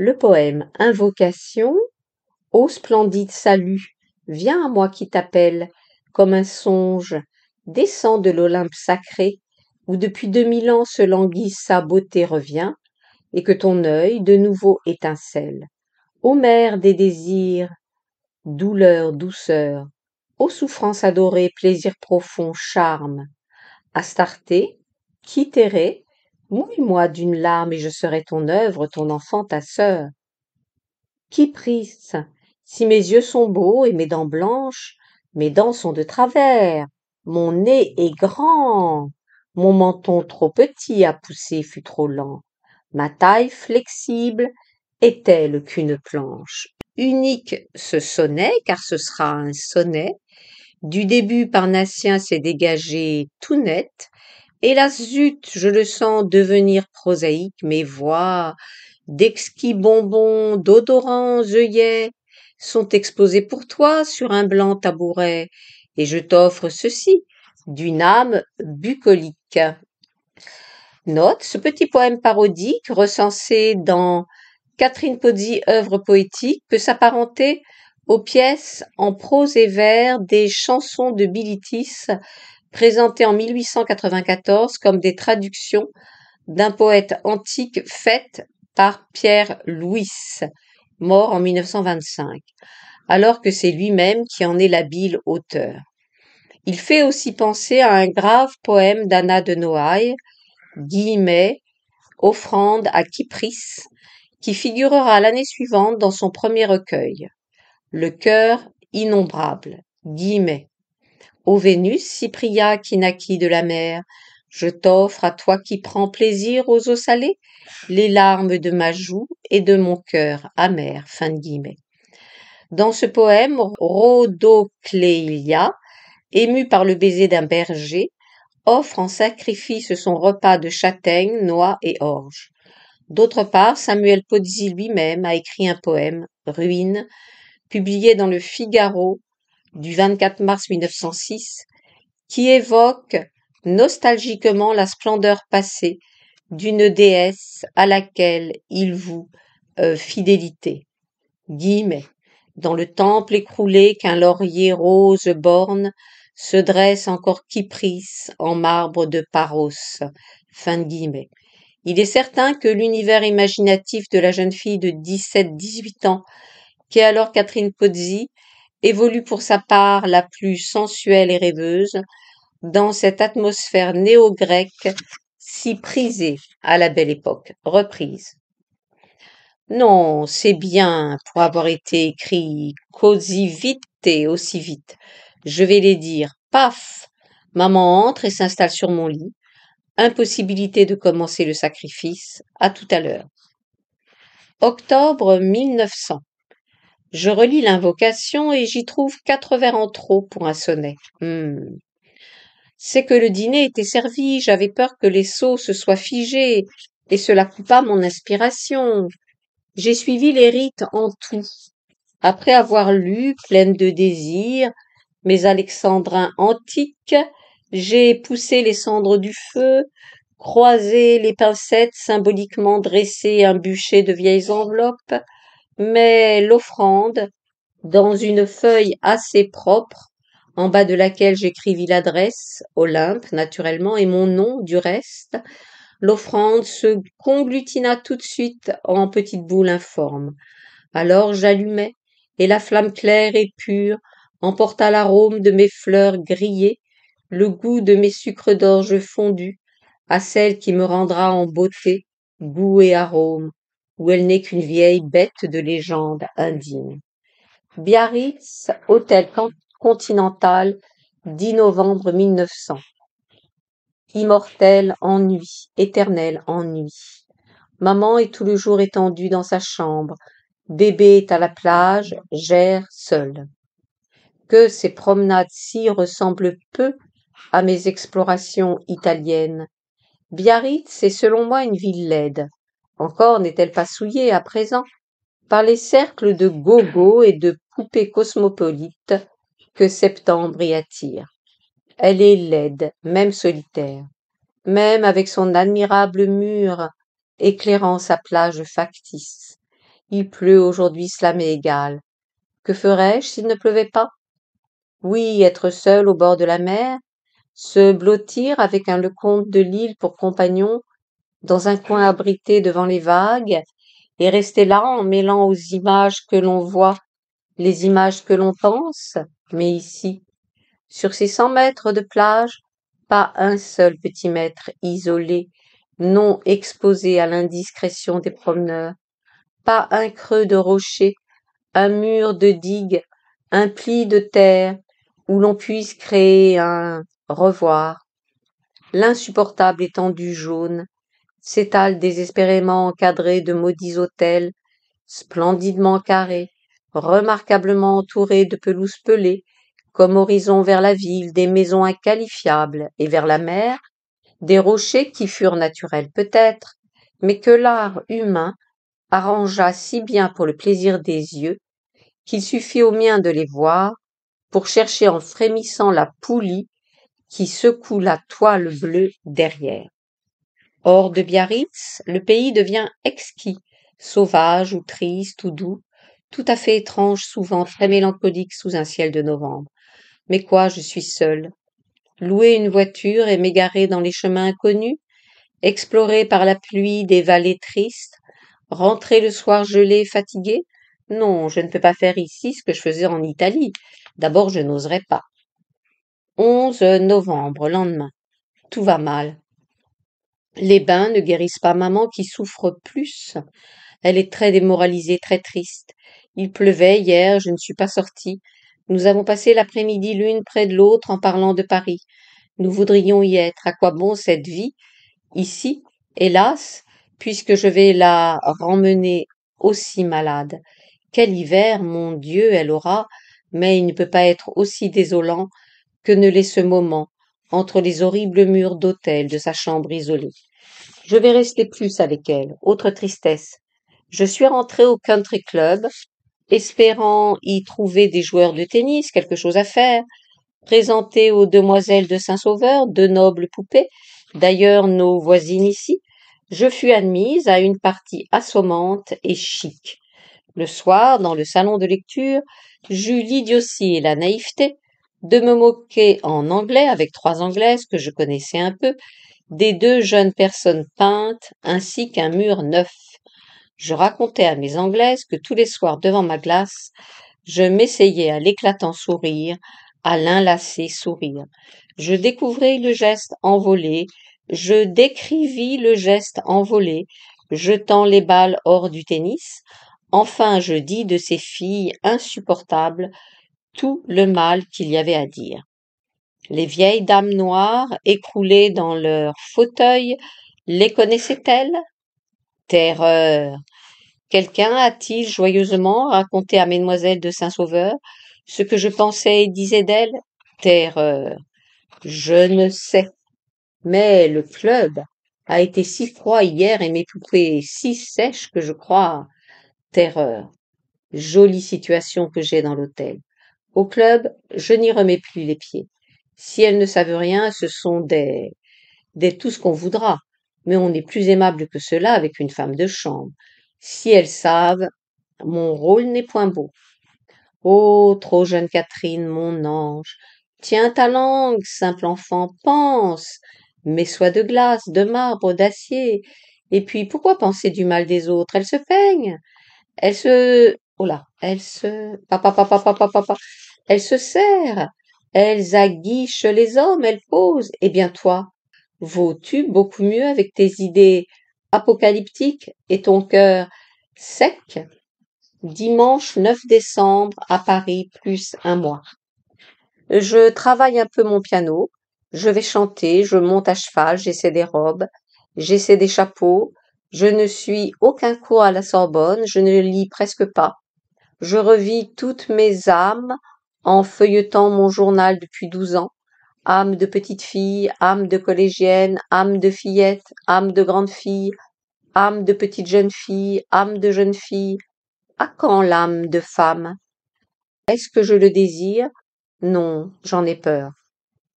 le poème Invocation Ô splendide salut, viens à moi qui t'appelle, comme un songe, descends de l'Olympe sacré, où depuis deux mille ans se languit sa beauté revient, et que ton œil de nouveau étincelle. Ô mère des désirs, douleur, douceur, ô souffrance adorée, plaisir profond, charme, Astarté, Kitéré, Mouille-moi d'une larme et je serai ton œuvre, ton enfant, ta sœur. Qui prise Si mes yeux sont beaux et mes dents blanches, mes dents sont de travers, mon nez est grand, mon menton trop petit à pousser fut trop lent, ma taille flexible est telle qu'une planche Unique ce sonnet, car ce sera un sonnet, du début parnassien s'est dégagé tout net, la zut, je le sens devenir prosaïque, mes voix, d'exquis bonbons, d'odorants œillets, sont exposés pour toi sur un blanc tabouret, et je t'offre ceci, d'une âme bucolique. Note, ce petit poème parodique recensé dans Catherine Pozzi, œuvre poétique, peut s'apparenter aux pièces en prose et vers des chansons de Bilitis présenté en 1894 comme des traductions d'un poète antique faites par Pierre Louis, mort en 1925, alors que c'est lui-même qui en est l'habile auteur. Il fait aussi penser à un grave poème d'Anna de Noailles, Guillemets, Offrande à Kypris, qui figurera l'année suivante dans son premier recueil, Le cœur innombrable, Guillemets. Ô Vénus, Cypria qui naquit de la mer, je t'offre à toi qui prends plaisir aux eaux salées les larmes de ma joue et de mon cœur amer. Fin de guillemets. Dans ce poème, Rhodocléia, ému par le baiser d'un berger, offre en sacrifice son repas de châtaigne, noix et orge. D'autre part, Samuel Pozzi lui-même a écrit un poème, Ruine, publié dans le Figaro du 24 mars 1906 qui évoque nostalgiquement la splendeur passée d'une déesse à laquelle il voue euh, fidélité. Guillemets. Dans le temple écroulé qu'un laurier rose borne se dresse encore Kypris en marbre de Paros. Fin de Il est certain que l'univers imaginatif de la jeune fille de 17-18 ans, qu'est alors Catherine Pozzi, évolue pour sa part la plus sensuelle et rêveuse dans cette atmosphère néo-grecque si prisée à la belle époque. Reprise. Non, c'est bien pour avoir été écrit così vite et aussi vite. Je vais les dire. Paf Maman entre et s'installe sur mon lit. Impossibilité de commencer le sacrifice. À tout à l'heure. Octobre 1900. Je relis l'invocation et j'y trouve quatre vers en trop pour un sonnet. Hmm. C'est que le dîner était servi, j'avais peur que les seaux se soient figés, et cela coupa mon inspiration. J'ai suivi les rites en tout. Après avoir lu, pleine de désir, mes alexandrins antiques, j'ai poussé les cendres du feu, croisé les pincettes symboliquement dressé un bûcher de vieilles enveloppes, mais l'offrande, dans une feuille assez propre, en bas de laquelle j'écrivis l'adresse, Olympe naturellement, et mon nom du reste, l'offrande se conglutina tout de suite en petites boules informe. Alors j'allumai, et la flamme claire et pure emporta l'arôme de mes fleurs grillées, le goût de mes sucres d'orge fondus, à celle qui me rendra en beauté, goût et arôme, où elle n'est qu'une vieille bête de légende indigne. Biarritz, hôtel continental, 10 novembre 1900. Immortel ennui, éternel ennui. Maman est tout le jour étendue dans sa chambre. Bébé est à la plage, gère seul. Que ces promenades-ci ressemblent peu à mes explorations italiennes. Biarritz est selon moi une ville laide. Encore n'est-elle pas souillée à présent par les cercles de gogo et de poupées cosmopolites que septembre y attire. Elle est laide, même solitaire, même avec son admirable mur éclairant sa plage factice. Il pleut aujourd'hui, cela m'est égal. Que ferais-je s'il ne pleuvait pas Oui, être seul au bord de la mer, se blottir avec un lecomte de l'île pour compagnon, dans un coin abrité devant les vagues et rester là en mêlant aux images que l'on voit les images que l'on pense, mais ici, sur ces cent mètres de plage, pas un seul petit mètre isolé, non exposé à l'indiscrétion des promeneurs, pas un creux de rocher, un mur de digue, un pli de terre où l'on puisse créer un revoir, l'insupportable étendue jaune, s'étale désespérément encadré de maudits hôtels, splendidement carrés, remarquablement entourés de pelouses pelées, comme horizon vers la ville des maisons inqualifiables et vers la mer, des rochers qui furent naturels peut-être, mais que l'art humain arrangea si bien pour le plaisir des yeux, qu'il suffit au mien de les voir pour chercher en frémissant la poulie qui secoue la toile bleue derrière. Hors de Biarritz, le pays devient exquis, sauvage ou triste ou doux, tout à fait étrange, souvent très mélancolique sous un ciel de novembre. Mais quoi, je suis seule. Louer une voiture et m'égarer dans les chemins inconnus, explorer par la pluie des vallées tristes, rentrer le soir gelé, fatigué, non, je ne peux pas faire ici ce que je faisais en Italie. D'abord, je n'oserais pas. 11 novembre, lendemain. Tout va mal. Les bains ne guérissent pas maman qui souffre plus. Elle est très démoralisée, très triste. Il pleuvait hier, je ne suis pas sortie. Nous avons passé l'après-midi l'une près de l'autre en parlant de Paris. Nous voudrions y être. À quoi bon cette vie Ici, hélas, puisque je vais la ramener aussi malade. Quel hiver, mon Dieu, elle aura, mais il ne peut pas être aussi désolant que ne l'est ce moment entre les horribles murs d'hôtel de sa chambre isolée. Je vais rester plus avec elle. Autre tristesse. Je suis rentrée au country club, espérant y trouver des joueurs de tennis, quelque chose à faire, présenter aux demoiselles de Saint-Sauveur, deux nobles poupées, d'ailleurs nos voisines ici, je fus admise à une partie assommante et chic. Le soir, dans le salon de lecture, j'eus l'idiotie et la naïveté de me moquer en anglais avec trois anglaises que je connaissais un peu, des deux jeunes personnes peintes ainsi qu'un mur neuf. Je racontais à mes anglaises que tous les soirs devant ma glace, je m'essayais à l'éclatant sourire, à l'inlacé sourire. Je découvrais le geste envolé, je décrivis le geste envolé, jetant les balles hors du tennis. Enfin, je dis de ces filles insupportables, tout le mal qu'il y avait à dire. Les vieilles dames noires, écroulées dans leurs fauteuils, les connaissaient-elles Terreur Quelqu'un a-t-il joyeusement raconté à Mademoiselle de Saint-Sauveur ce que je pensais et disais d'elle Terreur Je ne sais. Mais le club a été si froid hier et mes poupées si sèches que je crois. Terreur Jolie situation que j'ai dans l'hôtel. Au club, je n'y remets plus les pieds. Si elles ne savent rien, ce sont des, des tout ce qu'on voudra. Mais on est plus aimable que cela avec une femme de chambre. Si elles savent, mon rôle n'est point beau. Oh, trop jeune Catherine, mon ange, tiens ta langue, simple enfant, pense, mais sois de glace, de marbre, d'acier. Et puis, pourquoi penser du mal des autres Elles se peignent, elles se oh là, elle se, papa, papa, elle se serre, elles aguichent les hommes, elles posent. Eh bien, toi, vaux-tu beaucoup mieux avec tes idées apocalyptiques et ton cœur sec? Dimanche 9 décembre à Paris, plus un mois. Je travaille un peu mon piano, je vais chanter, je monte à cheval, j'essaie des robes, j'essaie des chapeaux, je ne suis aucun cours à la Sorbonne, je ne lis presque pas, je revis toutes mes âmes en feuilletant mon journal depuis douze ans. Âme de petite fille, âme de collégienne, âme de fillette, âme de grande fille, âme de petite jeune fille, âme de jeune fille. À quand l'âme de femme Est-ce que je le désire Non, j'en ai peur.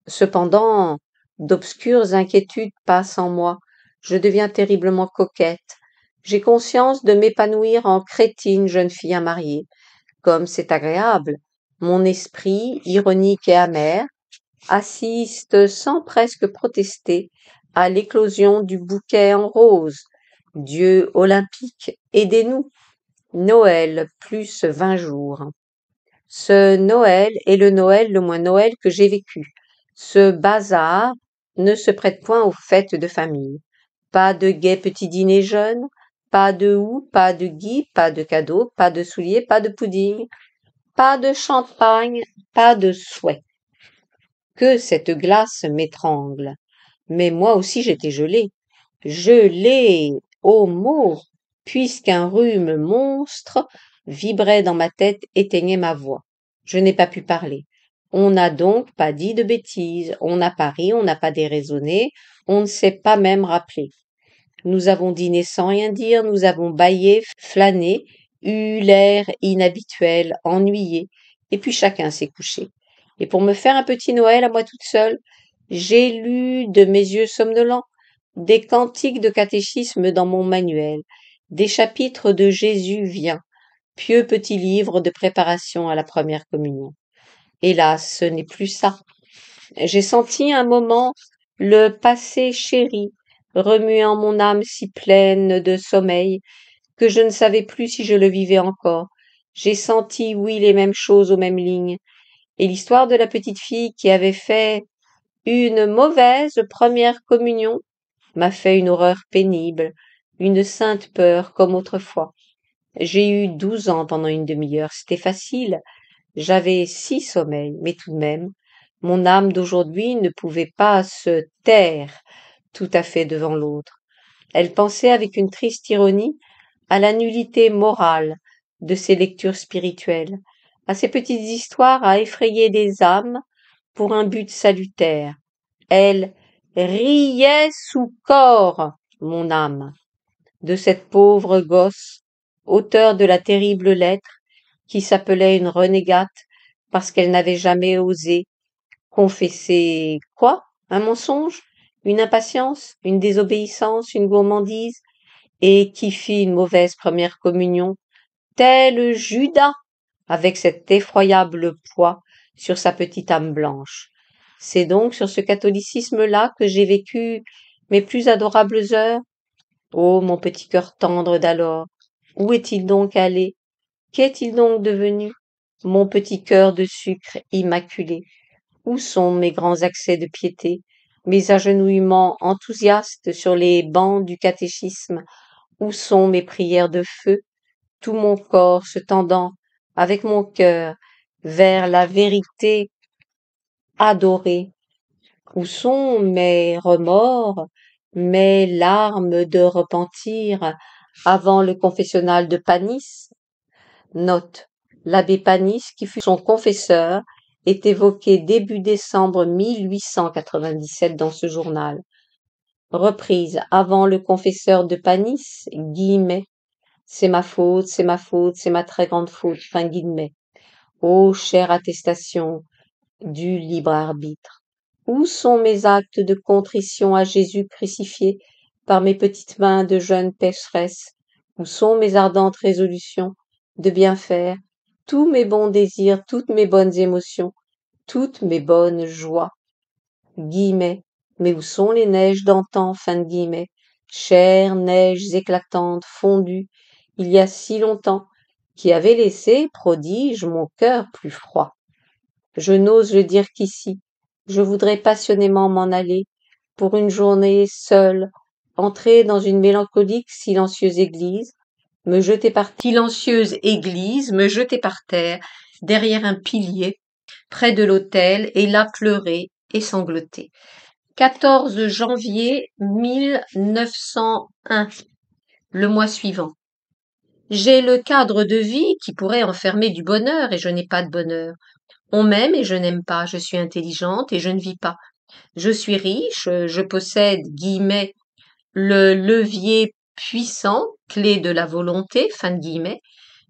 Cependant, d'obscures inquiétudes passent en moi. Je deviens terriblement coquette. J'ai conscience de m'épanouir en crétine jeune fille à marier. Comme c'est agréable, mon esprit, ironique et amer, assiste sans presque protester à l'éclosion du bouquet en rose. Dieu olympique, aidez-nous. Noël plus vingt jours. Ce Noël est le Noël le moins Noël que j'ai vécu. Ce bazar ne se prête point aux fêtes de famille. Pas de gai petit dîner jeune, pas de ou, pas de gui, pas de cadeau, pas de souliers, pas de pudding, pas de champagne, pas de souhait. Que cette glace m'étrangle. Mais moi aussi j'étais gelée. Gelée, au oh mot, puisqu'un rhume monstre vibrait dans ma tête, éteignait ma voix. Je n'ai pas pu parler. On n'a donc pas dit de bêtises, on n'a pas ri, on n'a pas déraisonné, on ne s'est pas même rappelé. Nous avons dîné sans rien dire, nous avons baillé, flâné, eu l'air inhabituel, ennuyé, et puis chacun s'est couché. Et pour me faire un petit Noël à moi toute seule, j'ai lu de mes yeux somnolents des cantiques de catéchisme dans mon manuel, des chapitres de Jésus vient, pieux petit livre de préparation à la première communion. Hélas, ce n'est plus ça. J'ai senti un moment le passé chéri, remuant mon âme si pleine de sommeil que je ne savais plus si je le vivais encore. J'ai senti, oui, les mêmes choses aux mêmes lignes. Et l'histoire de la petite fille qui avait fait une mauvaise première communion m'a fait une horreur pénible, une sainte peur comme autrefois. J'ai eu douze ans pendant une demi-heure, c'était facile. J'avais six sommeils, mais tout de même, mon âme d'aujourd'hui ne pouvait pas se taire tout à fait devant l'autre. Elle pensait avec une triste ironie à la nullité morale de ses lectures spirituelles, à ces petites histoires à effrayer des âmes pour un but salutaire. Elle riait sous corps, mon âme, de cette pauvre gosse, auteur de la terrible lettre, qui s'appelait une renégate parce qu'elle n'avait jamais osé confesser quoi? Un mensonge? une impatience, une désobéissance, une gourmandise, et qui fit une mauvaise première communion, tel Judas, avec cet effroyable poids sur sa petite âme blanche. C'est donc sur ce catholicisme-là que j'ai vécu mes plus adorables heures. Oh, mon petit cœur tendre d'alors, où est-il donc allé Qu'est-il donc devenu Mon petit cœur de sucre immaculé, où sont mes grands accès de piété mes agenouillements enthousiastes sur les bancs du catéchisme, où sont mes prières de feu, tout mon corps se tendant avec mon cœur vers la vérité adorée, où sont mes remords, mes larmes de repentir avant le confessionnal de Panis. Note, l'abbé Panis qui fut son confesseur est évoqué début décembre 1897 dans ce journal. Reprise avant le confesseur de Panis, guillemets. C'est ma faute, c'est ma faute, c'est ma très grande faute, fin guillemets. Ô chère attestation du libre arbitre, où sont mes actes de contrition à Jésus crucifié par mes petites mains de jeune pécheresse Où sont mes ardentes résolutions de bien faire, tous mes bons désirs, toutes mes bonnes émotions toutes mes bonnes joies. Guillemets. Mais où sont les neiges d'antan, fin de guillemets, chères neiges éclatantes, fondues, il y a si longtemps, qui avaient laissé, prodige, mon cœur plus froid. Je n'ose le dire qu'ici, je voudrais passionnément m'en aller, pour une journée seule, entrer dans une mélancolique silencieuse église, me jeter par silencieuse église, me jeter par terre, derrière un pilier, près de l'hôtel, et là pleurer et sangloter. 14 janvier 1901, le mois suivant. J'ai le cadre de vie qui pourrait enfermer du bonheur et je n'ai pas de bonheur. On m'aime et je n'aime pas, je suis intelligente et je ne vis pas. Je suis riche, je possède, guillemets, le levier puissant, clé de la volonté, fin de guillemets.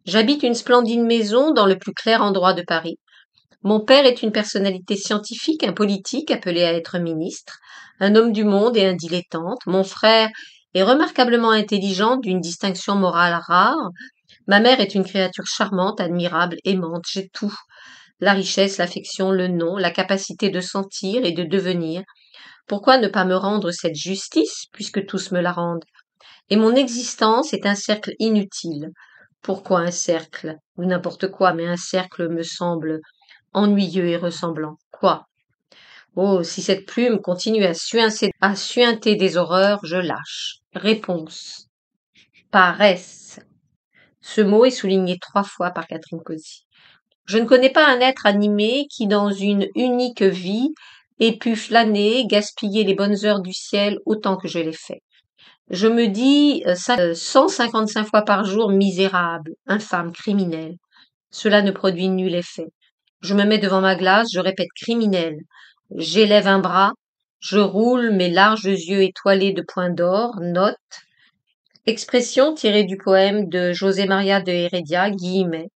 J'habite une splendide maison dans le plus clair endroit de Paris. Mon père est une personnalité scientifique, un politique appelé à être ministre, un homme du monde et un dilettante. Mon frère est remarquablement intelligent, d'une distinction morale rare. Ma mère est une créature charmante, admirable, aimante, j'ai tout. La richesse, l'affection, le nom, la capacité de sentir et de devenir. Pourquoi ne pas me rendre cette justice, puisque tous me la rendent Et mon existence est un cercle inutile. Pourquoi un cercle Ou n'importe quoi, mais un cercle me semble ennuyeux et ressemblant. Quoi Oh, si cette plume continue à à suinter des horreurs, je lâche. Réponse. Paresse. Ce mot est souligné trois fois par Catherine Cosy. Je ne connais pas un être animé qui, dans une unique vie, ait pu flâner, gaspiller les bonnes heures du ciel autant que je l'ai fait. Je me dis 155 euh, euh, fois par jour misérable, infâme, criminel. Cela ne produit nul effet. Je me mets devant ma glace, je répète criminel. J'élève un bras, je roule mes larges yeux étoilés de points d'or, note. Expression tirée du poème de José Maria de Heredia, guillemets.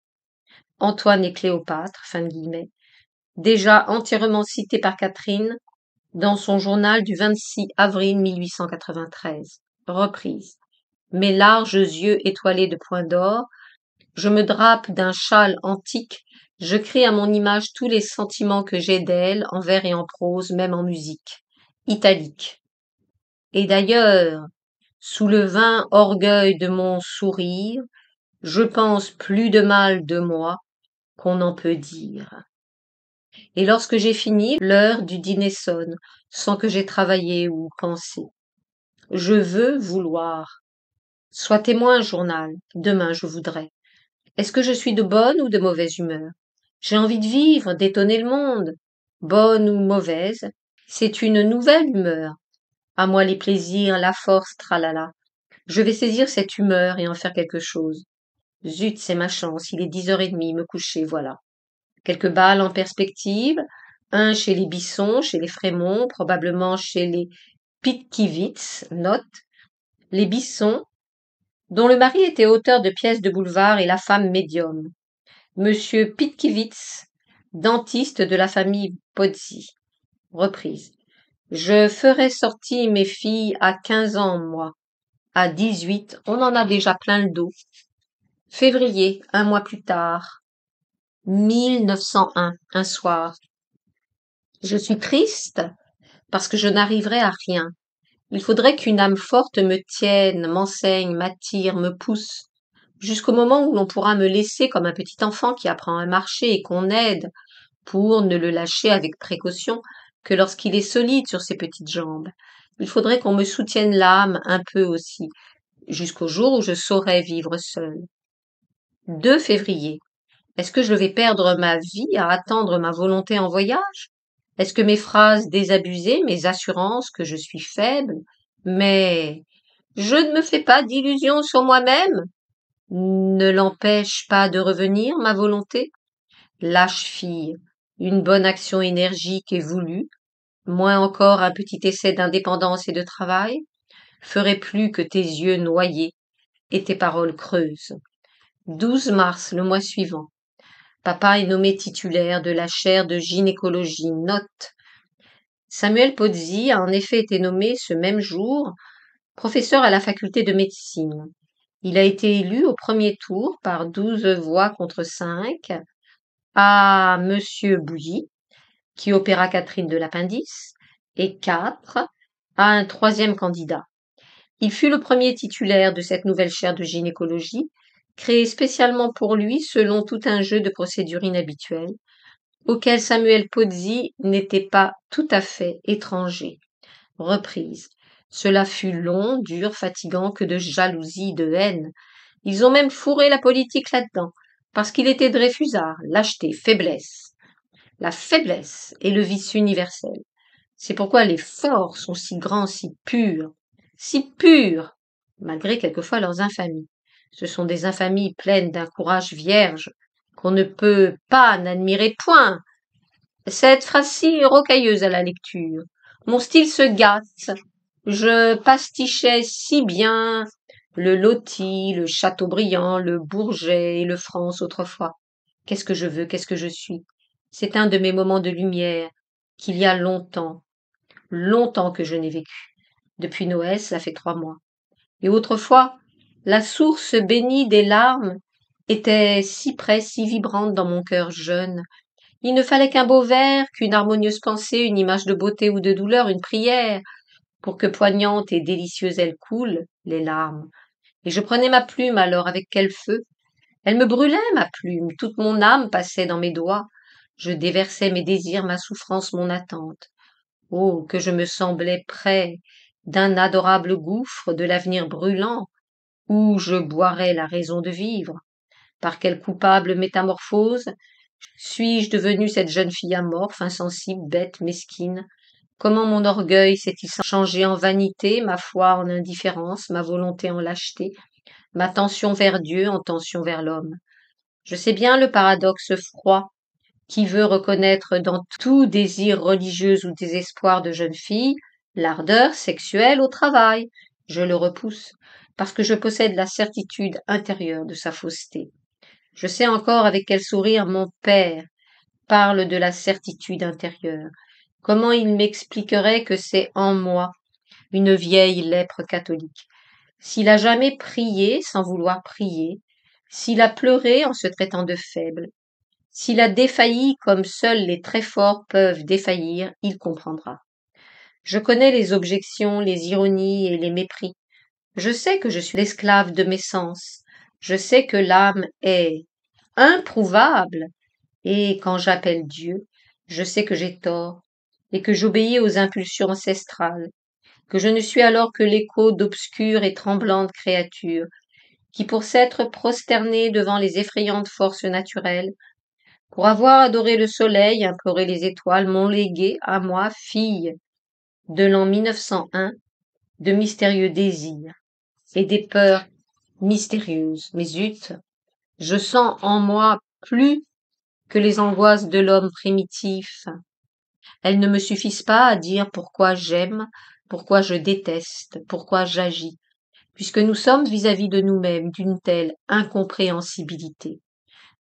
Antoine et Cléopâtre, fin de guillemets. Déjà entièrement cité par Catherine dans son journal du 26 avril 1893. Reprise. Mes larges yeux étoilés de points d'or, je me drape d'un châle antique je crée à mon image tous les sentiments que j'ai d'elle, en vers et en prose, même en musique. Italique. Et d'ailleurs, sous le vain orgueil de mon sourire, je pense plus de mal de moi qu'on en peut dire. Et lorsque j'ai fini, l'heure du dîner sonne, sans que j'aie travaillé ou pensé. Je veux vouloir. Sois témoin, journal. Demain, je voudrais. Est-ce que je suis de bonne ou de mauvaise humeur j'ai envie de vivre, d'étonner le monde. Bonne ou mauvaise, c'est une nouvelle humeur. À moi les plaisirs, la force, tralala. Je vais saisir cette humeur et en faire quelque chose. Zut, c'est ma chance, il est dix heures et demie, me coucher, voilà. Quelques balles en perspective, un chez les Bissons, chez les Frémont, probablement chez les Pitkiewicz, note. Les Bissons, dont le mari était auteur de pièces de boulevard et la femme médium. Monsieur Pitkiewicz, dentiste de la famille Pozzi. Reprise. Je ferai sortir mes filles à quinze ans, moi. À dix-huit, on en a déjà plein le dos. Février, un mois plus tard. 1901, un soir. Je suis triste parce que je n'arriverai à rien. Il faudrait qu'une âme forte me tienne, m'enseigne, m'attire, me pousse, jusqu'au moment où l'on pourra me laisser comme un petit enfant qui apprend à marcher et qu'on aide pour ne le lâcher avec précaution que lorsqu'il est solide sur ses petites jambes. Il faudrait qu'on me soutienne l'âme un peu aussi, jusqu'au jour où je saurai vivre seule. 2 février. Est-ce que je vais perdre ma vie à attendre ma volonté en voyage Est-ce que mes phrases désabusées, mes assurances que je suis faible, mais je ne me fais pas d'illusions sur moi-même ne l'empêche pas de revenir, ma volonté? Lâche fille, une bonne action énergique et voulue, moins encore un petit essai d'indépendance et de travail, ferait plus que tes yeux noyés et tes paroles creuses. 12 mars, le mois suivant. Papa est nommé titulaire de la chaire de gynécologie. Note. Samuel Pozzi a en effet été nommé ce même jour professeur à la faculté de médecine. Il a été élu au premier tour par 12 voix contre 5 à M. Bouilly, qui opéra Catherine de l'appendice, et 4 à un troisième candidat. Il fut le premier titulaire de cette nouvelle chaire de gynécologie, créée spécialement pour lui selon tout un jeu de procédures inhabituelles, auquel Samuel Pozzi n'était pas tout à fait étranger. Reprise. Cela fut long, dur, fatigant, que de jalousie, de haine. Ils ont même fourré la politique là-dedans, parce qu'il était de refusard, lâcheté, faiblesse. La faiblesse est le vice universel. C'est pourquoi les forts sont si grands, si purs, si purs, malgré quelquefois leurs infamies. Ce sont des infamies pleines d'un courage vierge qu'on ne peut pas n'admirer point. Cette phrase-ci est rocailleuse à la lecture. Mon style se gâte je pastichais si bien le Loti, le Chateaubriand, le Bourget et le France autrefois. Qu'est-ce que je veux, qu'est-ce que je suis C'est un de mes moments de lumière qu'il y a longtemps, longtemps que je n'ai vécu. Depuis Noël, ça fait trois mois. Et autrefois, la source bénie des larmes était si près, si vibrante dans mon cœur jeune. Il ne fallait qu'un beau vers, qu'une harmonieuse pensée, une image de beauté ou de douleur, une prière, pour que poignante et délicieuse elle coule, les larmes. Et je prenais ma plume alors avec quel feu. Elle me brûlait, ma plume, toute mon âme passait dans mes doigts. Je déversais mes désirs, ma souffrance, mon attente. Oh, que je me semblais près d'un adorable gouffre de l'avenir brûlant, où je boirais la raison de vivre. Par quelle coupable métamorphose suis-je devenue cette jeune fille amorphe, insensible, bête, mesquine, Comment mon orgueil s'est-il changé en vanité, ma foi en indifférence, ma volonté en lâcheté, ma tension vers Dieu en tension vers l'homme. Je sais bien le paradoxe froid qui veut reconnaître dans tout désir religieux ou désespoir de jeune fille l'ardeur sexuelle au travail. Je le repousse parce que je possède la certitude intérieure de sa fausseté. Je sais encore avec quel sourire mon père parle de la certitude intérieure. Comment il m'expliquerait que c'est en moi une vieille lèpre catholique S'il a jamais prié sans vouloir prier, s'il a pleuré en se traitant de faible, s'il a défailli comme seuls les très forts peuvent défaillir, il comprendra. Je connais les objections, les ironies et les mépris. Je sais que je suis l'esclave de mes sens. Je sais que l'âme est improuvable. Et quand j'appelle Dieu, je sais que j'ai tort, et que j'obéis aux impulsions ancestrales, que je ne suis alors que l'écho d'obscures et tremblantes créatures, qui pour s'être prosternées devant les effrayantes forces naturelles, pour avoir adoré le soleil, imploré les étoiles, m'ont légué à moi, fille, de l'an 1901, de mystérieux désirs et des peurs mystérieuses. Mais zut, je sens en moi plus que les angoisses de l'homme primitif, elles ne me suffisent pas à dire pourquoi j'aime, pourquoi je déteste, pourquoi j'agis, puisque nous sommes vis-à-vis de nous-mêmes d'une telle incompréhensibilité.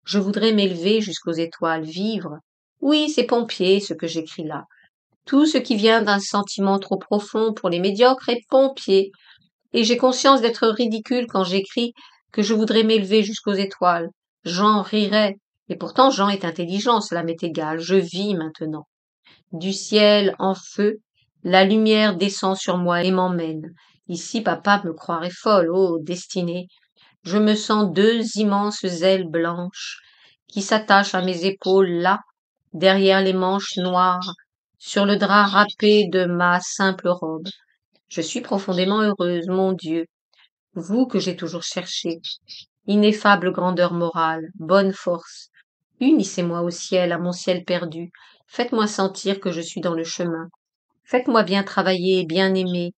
Je voudrais m'élever jusqu'aux étoiles, vivre. Oui, c'est pompier ce que j'écris là. Tout ce qui vient d'un sentiment trop profond pour les médiocres est pompier. Et j'ai conscience d'être ridicule quand j'écris que je voudrais m'élever jusqu'aux étoiles. Jean rirait. Et pourtant Jean est intelligent, cela m'est égal. Je vis maintenant. Du ciel en feu, la lumière descend sur moi et m'emmène. Ici, papa me croirait folle, ô destinée. Je me sens deux immenses ailes blanches qui s'attachent à mes épaules là, derrière les manches noires, sur le drap râpé de ma simple robe. Je suis profondément heureuse, mon Dieu, vous que j'ai toujours cherché. Ineffable grandeur morale, bonne force, unissez-moi au ciel, à mon ciel perdu, Faites-moi sentir que je suis dans le chemin. Faites-moi bien travailler bien aimer.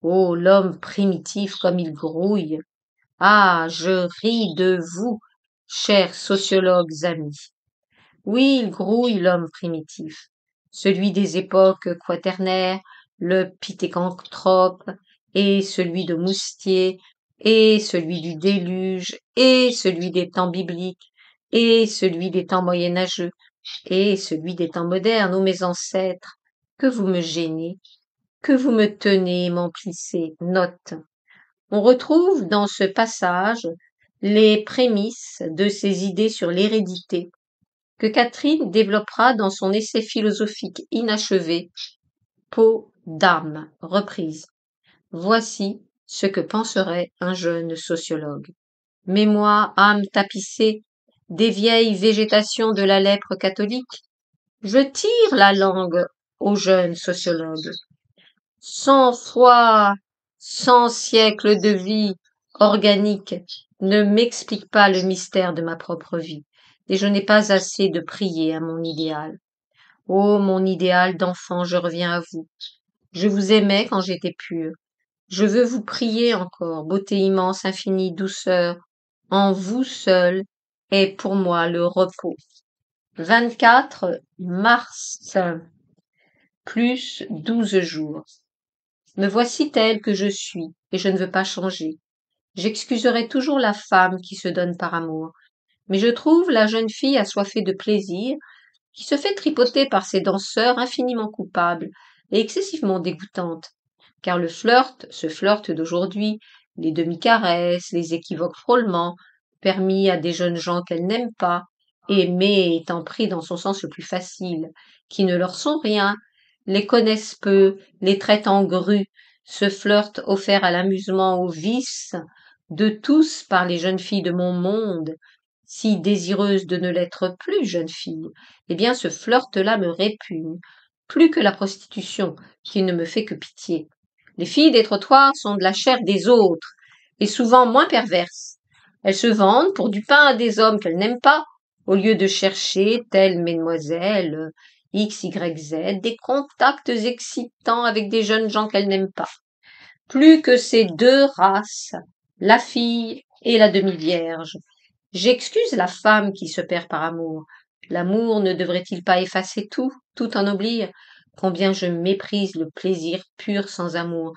Oh, l'homme primitif comme il grouille. Ah, je ris de vous, chers sociologues amis. Oui, il grouille l'homme primitif, celui des époques quaternaires, le pithécanthrope, et celui de Moustier, et celui du déluge, et celui des temps bibliques, et celui des temps moyenâgeux, et celui des temps modernes, ô mes ancêtres, que vous me gênez, que vous me tenez m'emplissez. Note. On retrouve dans ce passage les prémices de ses idées sur l'hérédité, que Catherine développera dans son essai philosophique inachevé, Peau d'âme, reprise. Voici ce que penserait un jeune sociologue. Mémoire, âme tapissée, des vieilles végétations de la lèpre catholique, je tire la langue aux jeunes sociologues. Cent fois, cent siècles de vie organique ne m'expliquent pas le mystère de ma propre vie, et je n'ai pas assez de prier à mon idéal. Ô oh, mon idéal d'enfant, je reviens à vous. Je vous aimais quand j'étais pure. Je veux vous prier encore, beauté immense, infinie, douceur. En vous seul, est pour moi le repos. 24 mars, plus douze jours. Me voici telle que je suis, et je ne veux pas changer. J'excuserai toujours la femme qui se donne par amour, mais je trouve la jeune fille assoiffée de plaisir, qui se fait tripoter par ses danseurs infiniment coupables et excessivement dégoûtantes, car le flirt, ce flirt d'aujourd'hui, les demi-caresses, les équivoques frôlements, permis à des jeunes gens qu'elle n'aime pas, aimés étant pris dans son sens le plus facile, qui ne leur sont rien, les connaissent peu, les traitent en grue, se flirtent, offert à l'amusement au vice, de tous par les jeunes filles de mon monde, si désireuses de ne l'être plus, jeune fille, eh bien ce flirt-là me répugne, plus que la prostitution, qui ne me fait que pitié. Les filles des trottoirs sont de la chair des autres, et souvent moins perverses, elles se vendent pour du pain à des hommes qu'elles n'aiment pas, au lieu de chercher, telle mesdemoiselles X, Y, Z, des contacts excitants avec des jeunes gens qu'elles n'aiment pas. Plus que ces deux races, la fille et la demi-vierge. J'excuse la femme qui se perd par amour. L'amour ne devrait-il pas effacer tout, tout en oublier Combien je méprise le plaisir pur sans amour,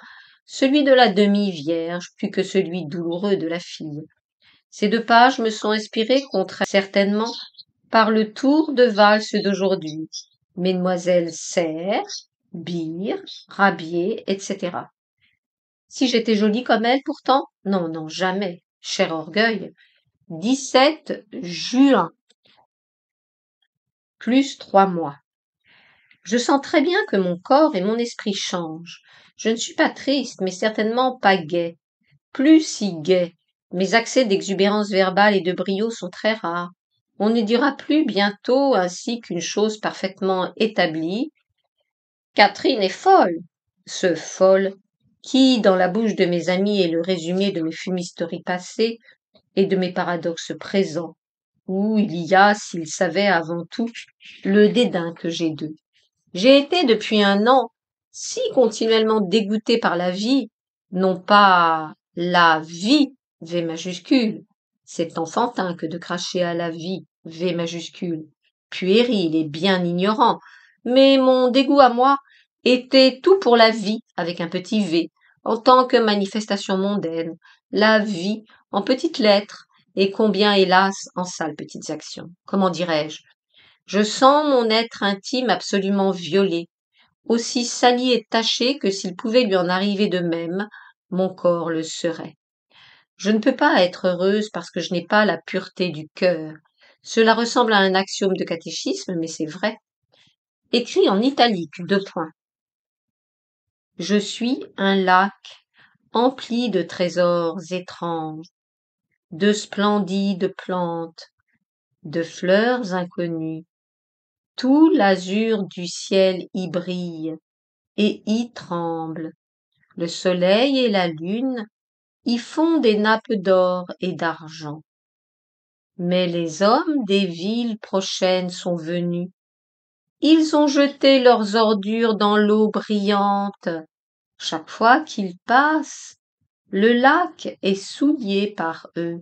celui de la demi-vierge plus que celui douloureux de la fille. Ces deux pages me sont inspirées, contrairement certainement, par le tour de valse d'aujourd'hui. Mesdemoiselles Serre, Bire, Rabier, etc. Si j'étais jolie comme elle, pourtant, non, non, jamais, cher orgueil. 17 juin. Plus trois mois. Je sens très bien que mon corps et mon esprit changent. Je ne suis pas triste, mais certainement pas gaie. Plus si gaie, mes accès d'exubérance verbale et de brio sont très rares. On ne dira plus bientôt ainsi qu'une chose parfaitement établie. Catherine est folle. Ce folle qui, dans la bouche de mes amis, est le résumé de mes fumisteries passées et de mes paradoxes présents, où il y a, s'il savait avant tout, le dédain que j'ai d'eux. J'ai été depuis un an si continuellement dégoûté par la vie, non pas la vie, V majuscule. C'est enfantin que de cracher à la vie, V majuscule, puéril et bien ignorant. Mais mon dégoût à moi était tout pour la vie avec un petit V, en tant que manifestation mondaine, la vie en petites lettres, et combien hélas en sales petites actions. Comment dirais-je Je sens mon être intime absolument violé, aussi sali et taché que s'il pouvait lui en arriver de même, mon corps le serait. Je ne peux pas être heureuse parce que je n'ai pas la pureté du cœur. Cela ressemble à un axiome de catéchisme, mais c'est vrai. Écrit en italique, deux points. Je suis un lac empli de trésors étranges, de splendides plantes, de fleurs inconnues. Tout l'azur du ciel y brille et y tremble. Le soleil et la lune font des nappes d'or et d'argent. Mais les hommes des villes prochaines sont venus. Ils ont jeté leurs ordures dans l'eau brillante. Chaque fois qu'ils passent, le lac est souillé par eux.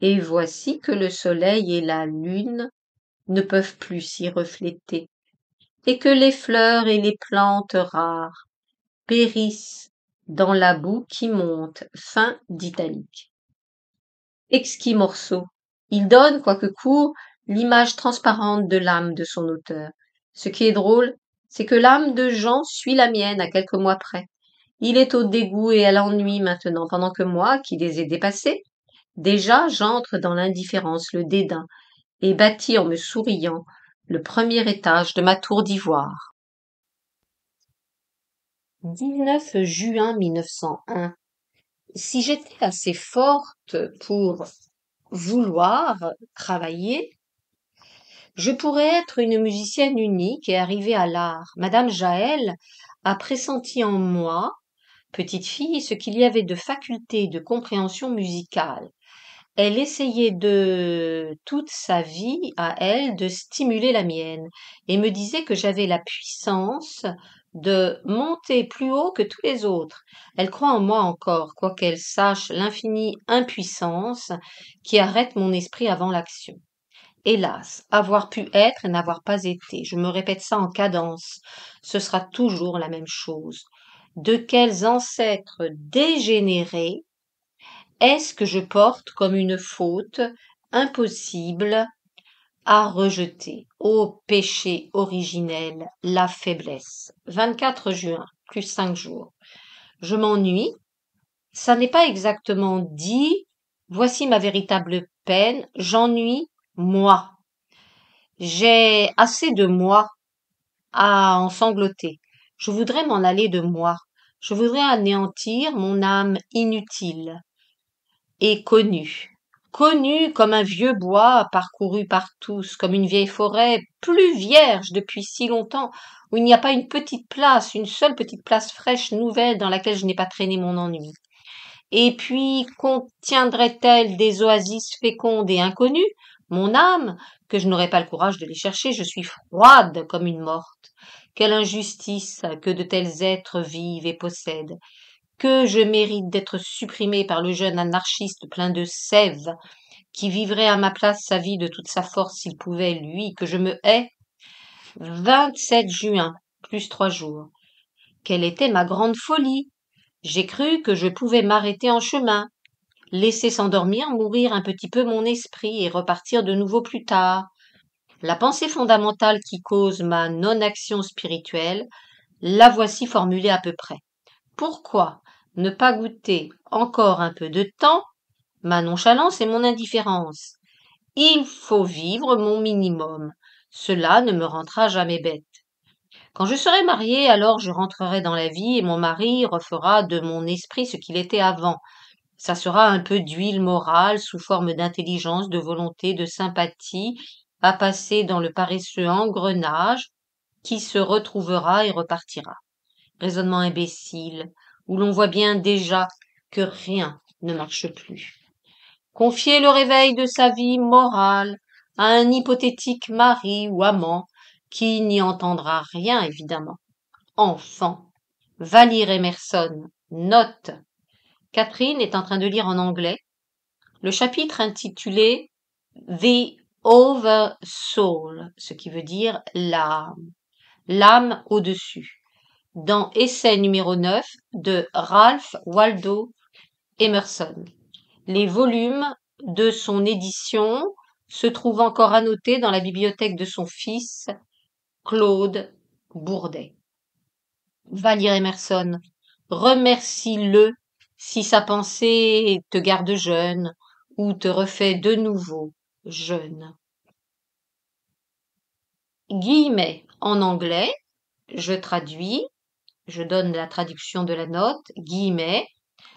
Et voici que le soleil et la lune ne peuvent plus s'y refléter, et que les fleurs et les plantes rares périssent dans la boue qui monte. Fin d'italique. Exquis morceau. Il donne, quoique court, l'image transparente de l'âme de son auteur. Ce qui est drôle, c'est que l'âme de Jean suit la mienne à quelques mois près. Il est au dégoût et à l'ennui maintenant, pendant que moi, qui les ai dépassés, déjà j'entre dans l'indifférence, le dédain, et bâtis en me souriant le premier étage de ma tour d'ivoire. 19 juin 1901. Si j'étais assez forte pour vouloir travailler, je pourrais être une musicienne unique et arriver à l'art. Madame Jaël a pressenti en moi, petite fille, ce qu'il y avait de faculté de compréhension musicale. Elle essayait de toute sa vie à elle de stimuler la mienne et me disait que j'avais la puissance de monter plus haut que tous les autres. Elle croit en moi encore, quoiqu'elle sache l'infinie impuissance qui arrête mon esprit avant l'action. Hélas, avoir pu être et n'avoir pas été, je me répète ça en cadence, ce sera toujours la même chose. De quels ancêtres dégénérés est-ce que je porte comme une faute impossible à rejeter Ô péché originel, la faiblesse. 24 juin, plus 5 jours. Je m'ennuie. Ça n'est pas exactement dit. Voici ma véritable peine. J'ennuie moi. J'ai assez de moi à ensangloter. Je voudrais m'en aller de moi. Je voudrais anéantir mon âme inutile et connue. Connue comme un vieux bois parcouru par tous, comme une vieille forêt, plus vierge depuis si longtemps, où il n'y a pas une petite place, une seule petite place fraîche, nouvelle, dans laquelle je n'ai pas traîné mon ennui. Et puis contiendrait-elle des oasis fécondes et inconnues, mon âme, que je n'aurais pas le courage de les chercher, je suis froide comme une morte. Quelle injustice que de tels êtres vivent et possèdent que je mérite d'être supprimé par le jeune anarchiste plein de sève, qui vivrait à ma place sa vie de toute sa force s'il pouvait, lui, que je me hais. 27 juin, plus trois jours. Quelle était ma grande folie J'ai cru que je pouvais m'arrêter en chemin, laisser s'endormir, mourir un petit peu mon esprit et repartir de nouveau plus tard. La pensée fondamentale qui cause ma non-action spirituelle, la voici formulée à peu près. Pourquoi ne pas goûter encore un peu de temps, ma nonchalance et mon indifférence. Il faut vivre mon minimum. Cela ne me rendra jamais bête. Quand je serai mariée, alors je rentrerai dans la vie et mon mari refera de mon esprit ce qu'il était avant. Ça sera un peu d'huile morale sous forme d'intelligence, de volonté, de sympathie, à passer dans le paresseux engrenage qui se retrouvera et repartira. Raisonnement imbécile, où l'on voit bien déjà que rien ne marche plus. Confier le réveil de sa vie morale à un hypothétique mari ou amant qui n'y entendra rien évidemment. Enfant, Valir Emerson note. Catherine est en train de lire en anglais le chapitre intitulé The Over Soul, ce qui veut dire l'âme, l'âme au-dessus dans Essai numéro 9 de Ralph Waldo Emerson. Les volumes de son édition se trouvent encore annotés dans la bibliothèque de son fils, Claude Bourdet. Valire Emerson, remercie-le si sa pensée te garde jeune ou te refait de nouveau jeune. Guillemets en anglais, je traduis, je donne la traduction de la note, guillemets,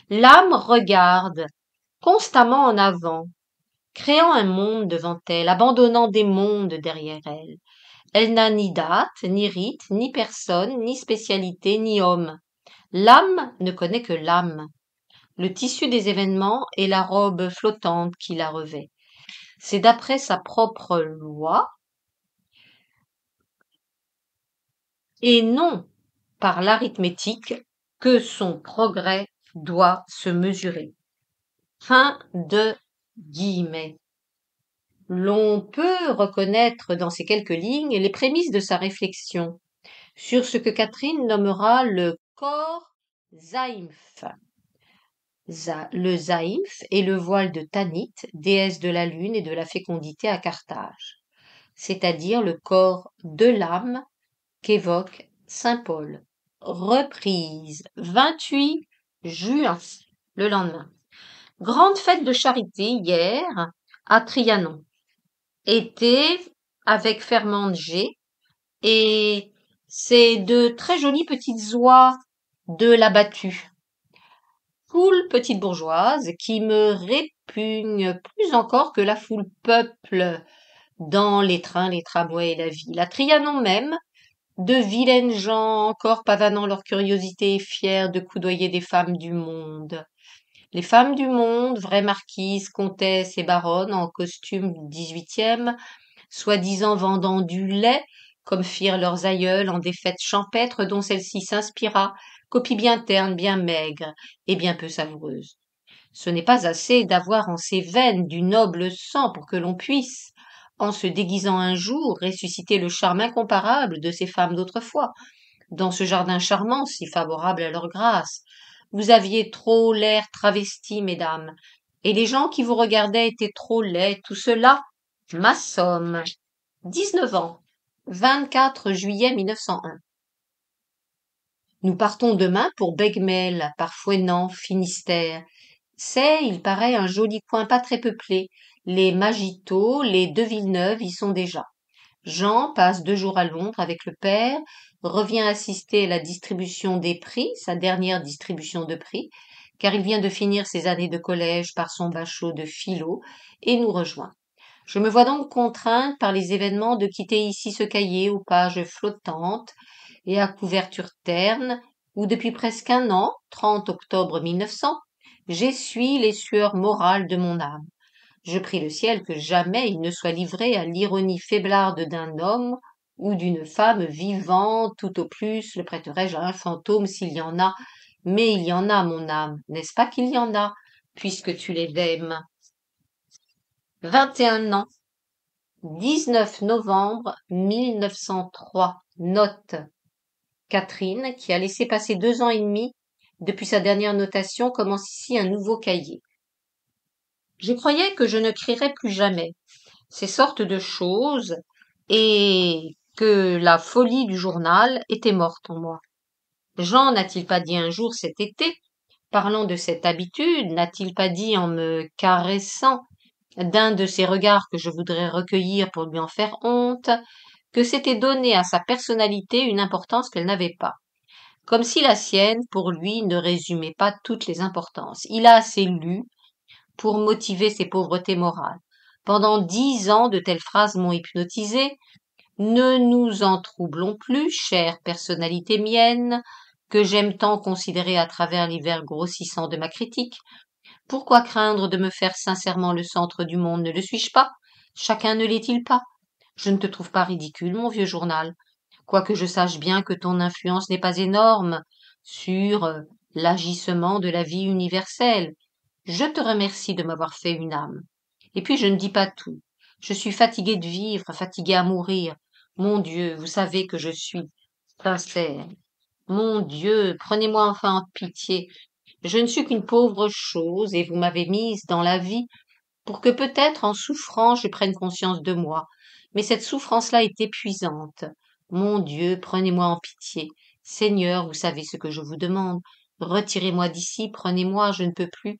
l'âme regarde constamment en avant, créant un monde devant elle, abandonnant des mondes derrière elle. Elle n'a ni date, ni rite, ni personne, ni spécialité, ni homme. L'âme ne connaît que l'âme, le tissu des événements est la robe flottante qui la revêt. C'est d'après sa propre loi et non par l'arithmétique que son progrès doit se mesurer. Fin de guillemets. L'on peut reconnaître dans ces quelques lignes les prémices de sa réflexion sur ce que Catherine nommera le corps Zaïmph. le Zaïmph est le voile de Tanit, déesse de la lune et de la fécondité à Carthage, c'est-à-dire le corps de l'âme qu'évoque Saint Paul reprise, 28 juin, le lendemain. Grande fête de charité hier à Trianon. Été avec Fermande G. Et ces deux très jolies petites oies de la battue. Foule petite bourgeoise qui me répugne plus encore que la foule peuple dans les trains, les tramways et la ville. À Trianon même, de vilaines gens encore pavanant leur curiosité et fiers de coudoyer des femmes du monde. Les femmes du monde, vraies marquises, comtesses et baronnes en costume dix-huitième, soi-disant vendant du lait, comme firent leurs aïeules en des fêtes champêtres dont celle-ci s'inspira, copie bien terne, bien maigre et bien peu savoureuse. Ce n'est pas assez d'avoir en ses veines du noble sang pour que l'on puisse, en se déguisant un jour, ressusciter le charme incomparable de ces femmes d'autrefois, dans ce jardin charmant si favorable à leur grâce. Vous aviez trop l'air travesti, mesdames, et les gens qui vous regardaient étaient trop laids, tout cela, ma somme. 19 ans, 24 juillet 1901. Nous partons demain pour Begmel, par Fouenant, Finistère. C'est, il paraît, un joli coin pas très peuplé, les Magitaux, les De Villeneuve y sont déjà. Jean passe deux jours à Londres avec le père, revient assister à la distribution des prix, sa dernière distribution de prix, car il vient de finir ses années de collège par son bachot de philo et nous rejoint. Je me vois donc contrainte par les événements de quitter ici ce cahier aux pages flottantes et à couverture terne, où depuis presque un an, 30 octobre 1900, j'essuie les sueurs morales de mon âme. Je prie le ciel que jamais il ne soit livré à l'ironie faiblarde d'un homme ou d'une femme vivant, tout au plus le prêterai-je à un fantôme s'il y en a. Mais il y en a, mon âme, n'est-ce pas qu'il y en a, puisque tu les aimes. 21 ans. 19 novembre 1903. Note. Catherine, qui a laissé passer deux ans et demi depuis sa dernière notation, commence ici un nouveau cahier. Je croyais que je ne crierais plus jamais ces sortes de choses et que la folie du journal était morte en moi. Jean n'a-t-il pas dit un jour cet été, parlant de cette habitude, n'a-t-il pas dit en me caressant d'un de ses regards que je voudrais recueillir pour lui en faire honte, que c'était donner à sa personnalité une importance qu'elle n'avait pas comme si la sienne, pour lui, ne résumait pas toutes les importances. Il a assez lu, pour motiver ses pauvretés morales. Pendant dix ans, de telles phrases m'ont hypnotisé. Ne nous en troublons plus, chère personnalité mienne, que j'aime tant considérer à travers les grossissant grossissants de ma critique. Pourquoi craindre de me faire sincèrement le centre du monde Ne le suis-je pas Chacun ne l'est-il pas Je ne te trouve pas ridicule, mon vieux journal, quoique je sache bien que ton influence n'est pas énorme sur euh, l'agissement de la vie universelle, je te remercie de m'avoir fait une âme. Et puis je ne dis pas tout. Je suis fatiguée de vivre, fatiguée à mourir. Mon Dieu, vous savez que je suis sincère. Mon Dieu, prenez-moi enfin en pitié. Je ne suis qu'une pauvre chose, et vous m'avez mise dans la vie pour que peut-être en souffrant je prenne conscience de moi. Mais cette souffrance-là est épuisante. Mon Dieu, prenez-moi en pitié. Seigneur, vous savez ce que je vous demande. Retirez-moi d'ici, prenez-moi, je ne peux plus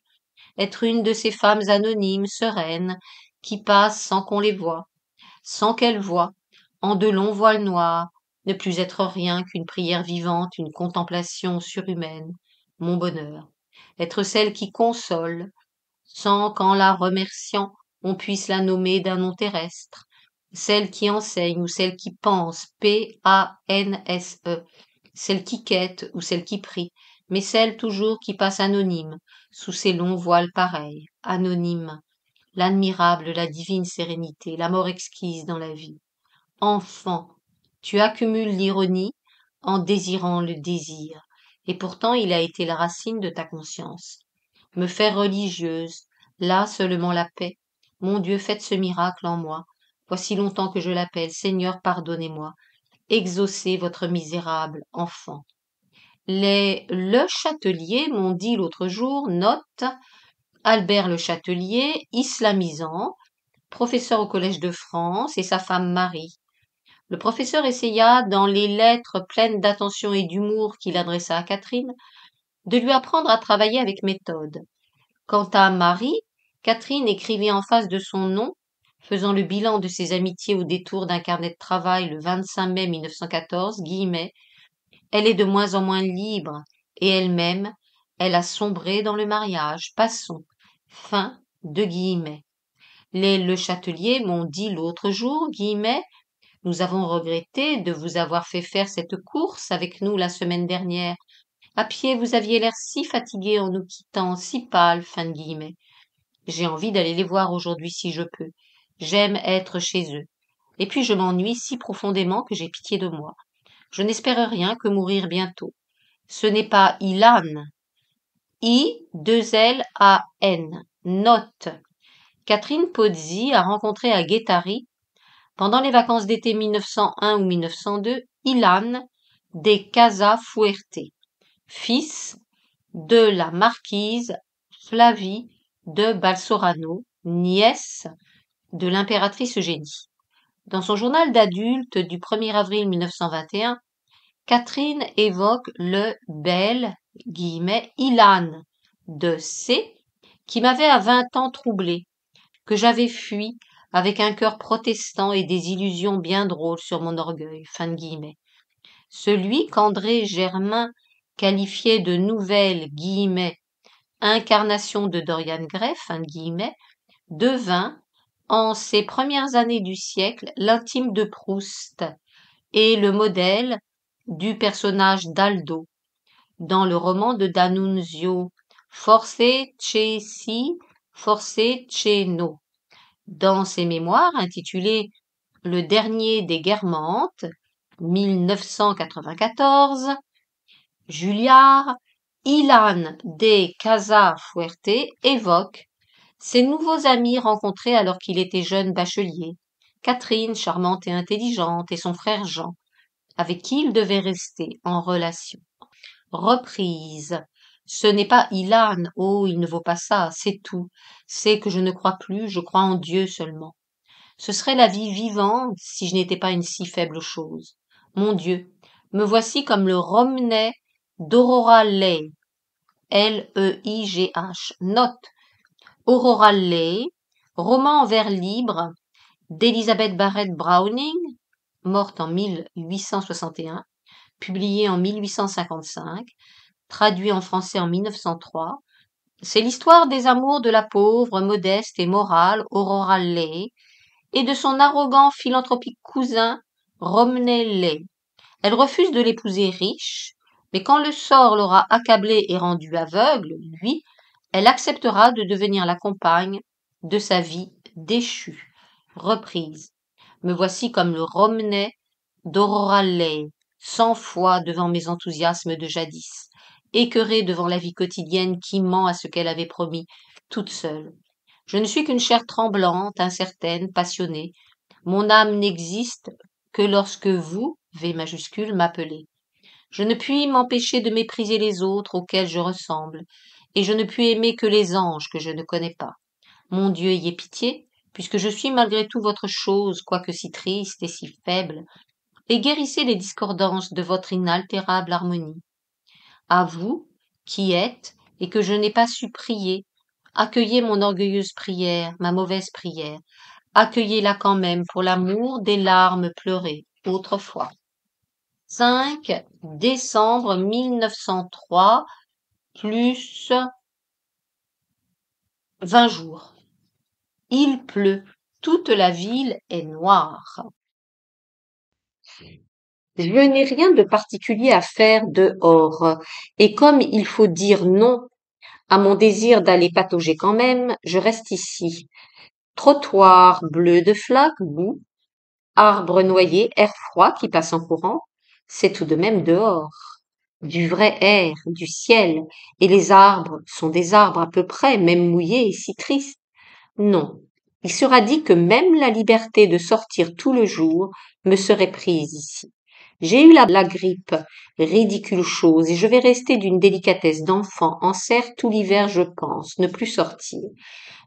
être une de ces femmes anonymes, sereines, qui passent sans qu'on les voie, sans qu'elles voient, en de longs voiles noirs, ne plus être rien qu'une prière vivante, une contemplation surhumaine, mon bonheur, être celle qui console, sans qu'en la remerciant on puisse la nommer d'un nom terrestre, celle qui enseigne ou celle qui pense, P-A-N-S-E, celle qui quête ou celle qui prie, mais celle toujours qui passe anonyme, sous ces longs voiles pareils, anonymes, l'admirable, la divine sérénité, la mort exquise dans la vie. Enfant, tu accumules l'ironie en désirant le désir, et pourtant il a été la racine de ta conscience. Me faire religieuse, là seulement la paix. Mon Dieu, faites ce miracle en moi. Voici longtemps que je l'appelle, Seigneur, pardonnez-moi. Exaucez votre misérable enfant. Les Le Chatelier m'ont dit l'autre jour, note Albert Le Châtelier, islamisant, professeur au Collège de France, et sa femme Marie. Le professeur essaya, dans les lettres pleines d'attention et d'humour qu'il adressa à Catherine, de lui apprendre à travailler avec méthode. Quant à Marie, Catherine écrivait en face de son nom, faisant le bilan de ses amitiés au détour d'un carnet de travail le 25 mai 1914, guillemets, elle est de moins en moins libre, et elle-même, elle a sombré dans le mariage. Passons. Fin de guillemets. Les Le Châtelier m'ont dit l'autre jour, guillemets, nous avons regretté de vous avoir fait faire cette course avec nous la semaine dernière. À pied, vous aviez l'air si fatigué en nous quittant, si pâle, fin de guillemets. J'ai envie d'aller les voir aujourd'hui si je peux. J'aime être chez eux. Et puis je m'ennuie si profondément que j'ai pitié de moi. Je n'espère rien que mourir bientôt. Ce n'est pas Ilan. I, 2 L, A, N. Note. Catherine Pozzi a rencontré à Guétari, pendant les vacances d'été 1901 ou 1902, Ilan de Casa Fuerte, fils de la marquise Flavie de Balsorano, nièce de l'impératrice Eugénie. Dans son journal d'adulte du 1er avril 1921, Catherine évoque le bel guillemets, Ilan de C qui m'avait à vingt ans troublé, que j'avais fui avec un cœur protestant et des illusions bien drôles sur mon orgueil. Fin de Celui qu'André Germain qualifiait de nouvelle guillemets incarnation de Dorian Gray, fin de devint en ces premières années du siècle l'intime de Proust est le modèle du personnage d'Aldo dans le roman de D'Annunzio Force che si, force no. Dans ses mémoires intitulées Le dernier des Guermantes, 1994, Julliard, Ilan de Casa évoque ses nouveaux amis rencontrés alors qu'il était jeune bachelier, Catherine, charmante et intelligente, et son frère Jean, avec qui il devait rester en relation. Reprise. Ce n'est pas Ilan, oh, il ne vaut pas ça, c'est tout. C'est que je ne crois plus, je crois en Dieu seulement. Ce serait la vie vivante si je n'étais pas une si faible chose. Mon Dieu, me voici comme le Romney d'Aurora Leigh. L-E-I-G-H. Note Aurora Leigh, roman en vers libre d'Elizabeth Barrett Browning, morte en 1861, publié en 1855, traduit en français en 1903. C'est l'histoire des amours de la pauvre, modeste et morale Aurora Lay et de son arrogant philanthropique cousin Romney Leigh. Elle refuse de l'épouser riche, mais quand le sort l'aura accablée et rendue aveugle, lui, elle acceptera de devenir la compagne de sa vie déchue. Reprise. Me voici comme le Romney d'Aurora sans cent fois devant mes enthousiasmes de jadis, écœurée devant la vie quotidienne qui ment à ce qu'elle avait promis, toute seule. Je ne suis qu'une chair tremblante, incertaine, passionnée. Mon âme n'existe que lorsque vous, V majuscule, m'appelez. Je ne puis m'empêcher de mépriser les autres auxquels je ressemble et je ne puis aimer que les anges que je ne connais pas. Mon Dieu, ayez pitié, puisque je suis malgré tout votre chose, quoique si triste et si faible, et guérissez les discordances de votre inaltérable harmonie. À vous, qui êtes, et que je n'ai pas su prier, accueillez mon orgueilleuse prière, ma mauvaise prière, accueillez-la quand même pour l'amour des larmes pleurées autrefois. 5 décembre 1903 plus 20 jours. Il pleut. Toute la ville est noire. Je n'ai rien de particulier à faire dehors. Et comme il faut dire non à mon désir d'aller patauger quand même, je reste ici. Trottoir bleu de flaque, boue, arbre noyé, air froid qui passe en courant, c'est tout de même dehors du vrai air, du ciel, et les arbres sont des arbres à peu près, même mouillés et si tristes. Non, il sera dit que même la liberté de sortir tout le jour me serait prise ici. J'ai eu la, la, grippe, ridicule chose, et je vais rester d'une délicatesse d'enfant en serre tout l'hiver, je pense, ne plus sortir.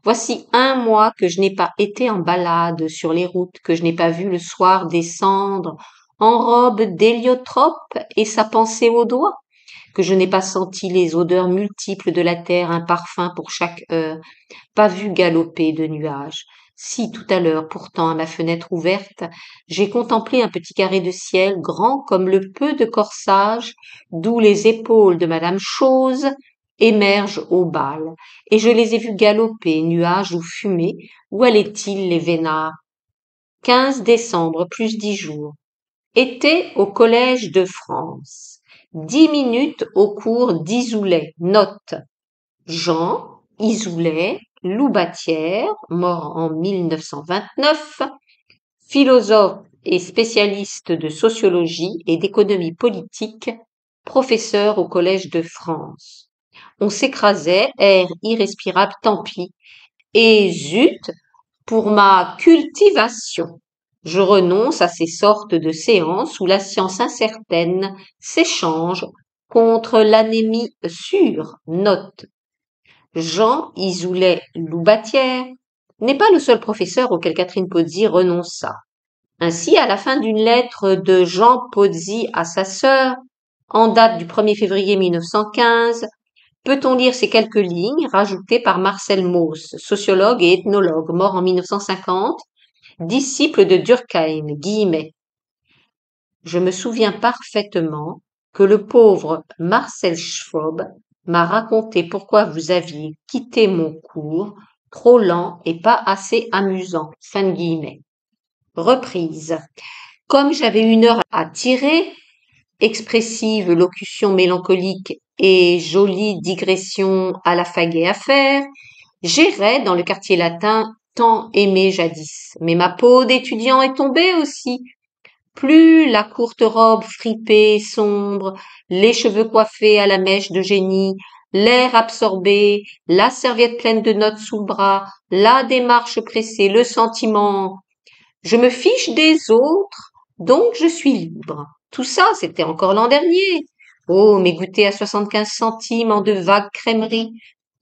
Voici un mois que je n'ai pas été en balade sur les routes, que je n'ai pas vu le soir descendre en robe d'héliotrope et sa pensée au doigt, que je n'ai pas senti les odeurs multiples de la terre, un parfum pour chaque heure, pas vu galoper de nuages. Si tout à l'heure, pourtant, à ma fenêtre ouverte, j'ai contemplé un petit carré de ciel grand comme le peu de corsage d'où les épaules de Madame Chose émergent au bal, et je les ai vus galoper, nuages ou fumées, où allaient-ils les vénards? 15 décembre, plus dix jours était au Collège de France. Dix minutes au cours d'Isoulet. Note. Jean, Isoulet, Loubatière, mort en 1929, philosophe et spécialiste de sociologie et d'économie politique, professeur au Collège de France. On s'écrasait, air irrespirable, tant pis, et zut pour ma cultivation. Je renonce à ces sortes de séances où la science incertaine s'échange contre l'anémie sûre. Note. Jean Isoulet-Loubatière n'est pas le seul professeur auquel Catherine Pozzi renonça. Ainsi, à la fin d'une lettre de Jean Pozzi à sa sœur, en date du 1er février 1915, peut-on lire ces quelques lignes rajoutées par Marcel Mauss, sociologue et ethnologue, mort en 1950, disciple de Durkheim, guillemets. Je me souviens parfaitement que le pauvre Marcel Schwab m'a raconté pourquoi vous aviez quitté mon cours, trop lent et pas assez amusant. Fin de Reprise. Comme j'avais une heure à tirer, expressive locution mélancolique et jolie digression à la faguet à faire, j'irai dans le quartier latin tant aimé jadis. Mais ma peau d'étudiant est tombée aussi. Plus la courte robe fripée, sombre, les cheveux coiffés à la mèche de génie, l'air absorbé, la serviette pleine de notes sous le bras, la démarche pressée, le sentiment. Je me fiche des autres, donc je suis libre. Tout ça, c'était encore l'an dernier. Oh, mes goûter à quinze centimes en de vagues crèmeries,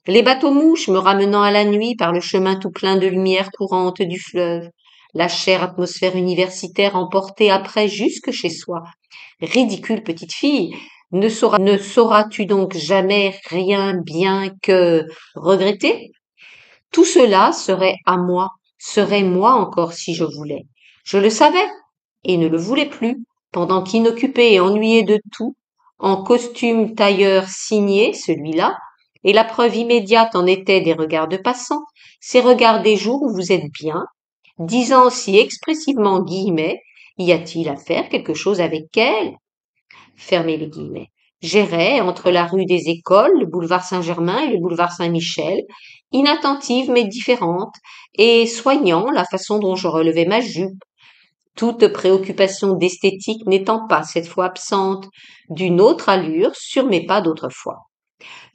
les bateaux-mouches me ramenant à la nuit par le chemin tout plein de lumière courante du fleuve, la chère atmosphère universitaire emportée après jusque chez soi. Ridicule petite fille, ne, sauras, ne sauras-tu donc jamais rien bien que regretter Tout cela serait à moi, serait moi encore si je voulais. Je le savais et ne le voulais plus, pendant qu'inoccupé et ennuyé de tout, en costume tailleur signé, celui-là, et la preuve immédiate en était des regards de passants, ces regards des jours où vous êtes bien, disant si expressivement guillemets, y a-t-il à faire quelque chose avec elle Fermez les guillemets. J'errais entre la rue des écoles, le boulevard Saint-Germain et le boulevard Saint-Michel, inattentive mais différente, et soignant la façon dont je relevais ma jupe, toute préoccupation d'esthétique n'étant pas cette fois absente d'une autre allure sur mes pas d'autrefois.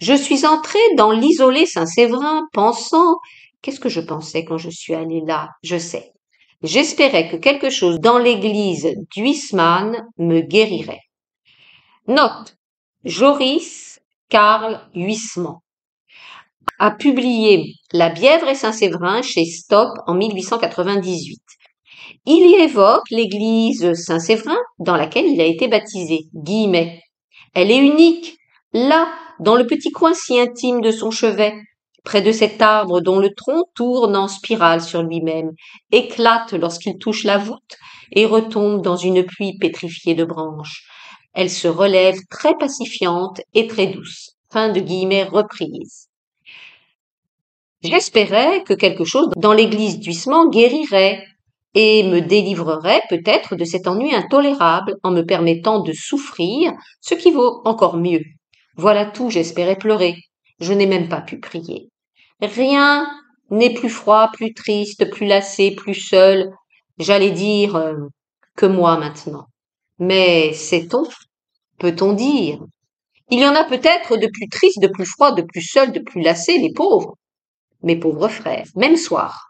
Je suis entrée dans l'isolé Saint-Séverin pensant Qu'est-ce que je pensais quand je suis allée là Je sais. J'espérais que quelque chose dans l'église d'Huisman me guérirait. Note. Joris Karl Huisman a publié La Bièvre et Saint-Séverin chez Stop en 1898. Il y évoque l'église Saint-Séverin dans laquelle il a été baptisé, guillemets. Elle est unique. Là dans le petit coin si intime de son chevet, près de cet arbre dont le tronc tourne en spirale sur lui-même, éclate lorsqu'il touche la voûte et retombe dans une pluie pétrifiée de branches. Elle se relève très pacifiante et très douce. Fin de guillemets reprise. J'espérais que quelque chose dans l'église d'Huissement guérirait et me délivrerait peut-être de cet ennui intolérable en me permettant de souffrir, ce qui vaut encore mieux. Voilà tout, j'espérais pleurer. Je n'ai même pas pu prier. Rien n'est plus froid, plus triste, plus lassé, plus seul, j'allais dire, euh, que moi maintenant. Mais sait-on Peut-on dire Il y en a peut-être de plus triste, de plus froid, de plus seul, de plus lassés, les pauvres. Mes pauvres frères, même soir.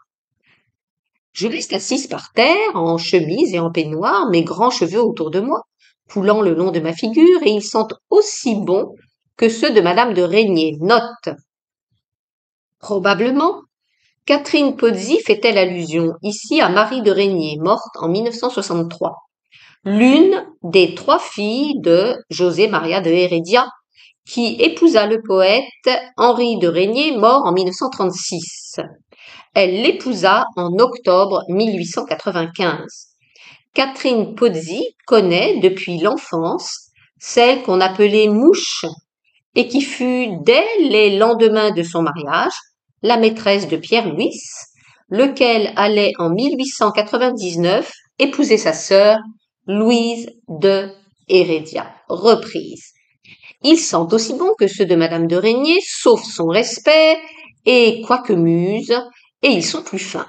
Je reste assise par terre, en chemise et en peignoir, mes grands cheveux autour de moi, coulant le long de ma figure, et ils sentent aussi bon que ceux de Madame de Régnier. Note. Probablement, Catherine Pozzi fait-elle allusion ici à Marie de Régnier, morte en 1963, l'une des trois filles de José Maria de Heredia, qui épousa le poète Henri de Régnier, mort en 1936. Elle l'épousa en octobre 1895. Catherine Pozzi connaît depuis l'enfance celle qu'on appelait mouche et qui fut, dès les lendemains de son mariage, la maîtresse de Pierre Louis, lequel allait en 1899 épouser sa sœur Louise de Hérédia, reprise. Ils sentent aussi bons que ceux de Madame de Régnier, sauf son respect, et quoique muse, et ils sont plus fins.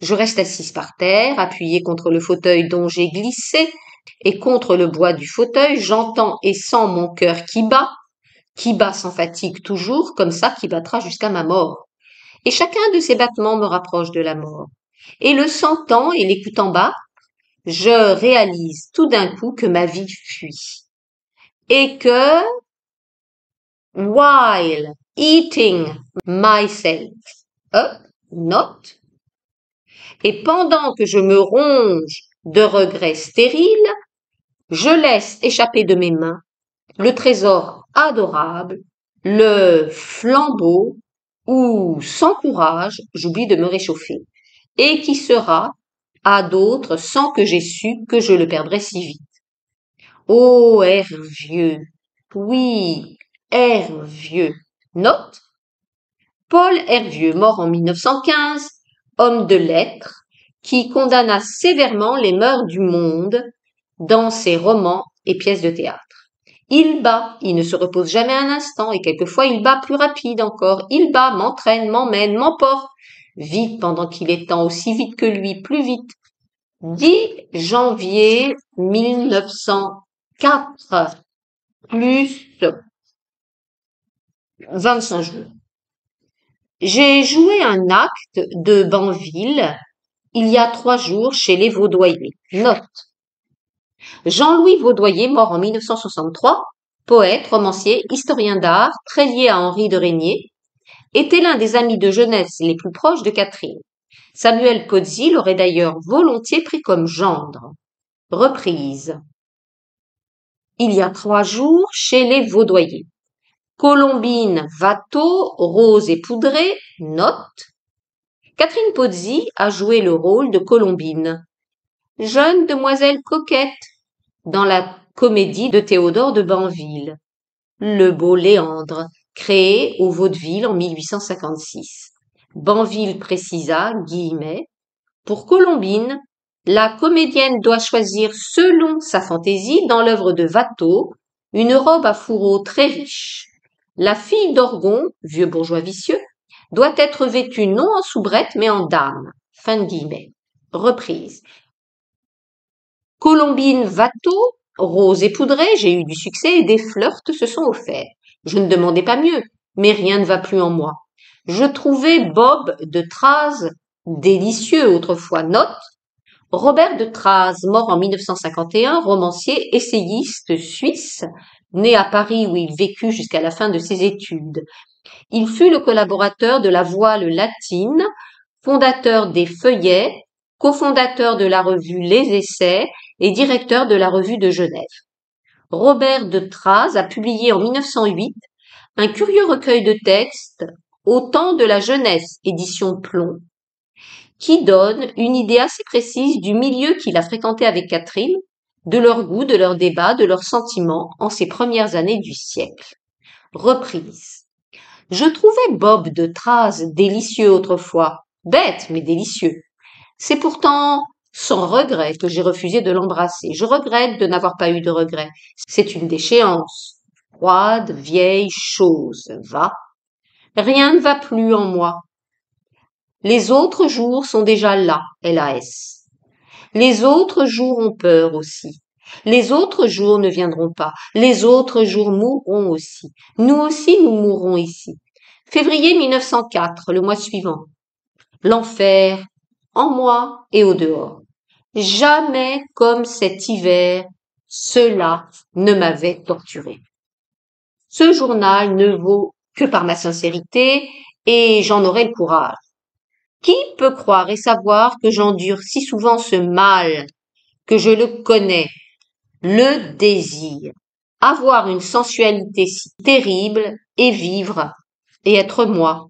Je reste assise par terre, appuyée contre le fauteuil dont j'ai glissé, et contre le bois du fauteuil, j'entends et sens mon cœur qui bat, qui bat sans fatigue toujours, comme ça qui battra jusqu'à ma mort. Et chacun de ces battements me rapproche de la mort. Et le sentant et l'écoutant bas, je réalise tout d'un coup que ma vie fuit. Et que, while eating myself up, note, et pendant que je me ronge de regrets stériles, je laisse échapper de mes mains le trésor adorable, le flambeau ou sans courage, j'oublie de me réchauffer, et qui sera à d'autres sans que j'aie su que je le perdrais si vite. Oh, Hervieux, oui, Hervieux. Note, Paul Hervieux, mort en 1915, homme de lettres, qui condamna sévèrement les mœurs du monde dans ses romans et pièces de théâtre. Il bat, il ne se repose jamais un instant et quelquefois il bat plus rapide encore. Il bat, m'entraîne, m'emmène, m'emporte. Vite pendant qu'il est temps, aussi vite que lui, plus vite. 10 janvier 1904 plus 25 jours. J'ai joué un acte de Banville il y a trois jours chez les Vaudoyers. Note. Jean-Louis Vaudoyer, mort en 1963, poète, romancier, historien d'art, très lié à Henri de Régnier, était l'un des amis de jeunesse les plus proches de Catherine. Samuel Pozzi l'aurait d'ailleurs volontiers pris comme gendre. Reprise. Il y a trois jours, chez les Vaudoyers. Colombine, vato, Rose et poudrée. note. Catherine Pozzi a joué le rôle de Colombine. Jeune demoiselle coquette, dans la comédie de Théodore de Banville, Le beau Léandre, créé au Vaudeville en 1856. Banville précisa, Guillemet. pour Colombine, la comédienne doit choisir selon sa fantaisie dans l'œuvre de Watteau une robe à fourreau très riche. La fille d'Orgon, vieux bourgeois vicieux, doit être vêtue non en soubrette mais en dame. Fin de Reprise. Colombine Vato, rose et poudrée, j'ai eu du succès et des flirts se sont offerts. Je ne demandais pas mieux, mais rien ne va plus en moi. Je trouvais Bob de Traz délicieux autrefois. Note, Robert de Traz, mort en 1951, romancier, essayiste suisse, né à Paris où il vécut jusqu'à la fin de ses études. Il fut le collaborateur de la Voile latine, fondateur des Feuillets, cofondateur de la revue Les Essais et directeur de la revue de Genève. Robert de Traz a publié en 1908 un curieux recueil de textes au temps de la jeunesse, édition Plomb, qui donne une idée assez précise du milieu qu'il a fréquenté avec Catherine, de leur goût, de leurs débats, de leurs sentiments en ces premières années du siècle. Reprise. Je trouvais Bob de Traz délicieux autrefois, bête mais délicieux. C'est pourtant sans regret que j'ai refusé de l'embrasser. Je regrette de n'avoir pas eu de regret. C'est une déchéance. Froide, vieille chose, va. Rien ne va plus en moi. Les autres jours sont déjà là, LAS. Les autres jours ont peur aussi. Les autres jours ne viendront pas. Les autres jours mourront aussi. Nous aussi, nous mourrons ici. Février 1904, le mois suivant. L'enfer, en moi et au dehors. Jamais comme cet hiver, cela ne m'avait torturé. Ce journal ne vaut que par ma sincérité et j'en aurai le courage. Qui peut croire et savoir que j'endure si souvent ce mal, que je le connais, le désir, avoir une sensualité si terrible et vivre et être moi,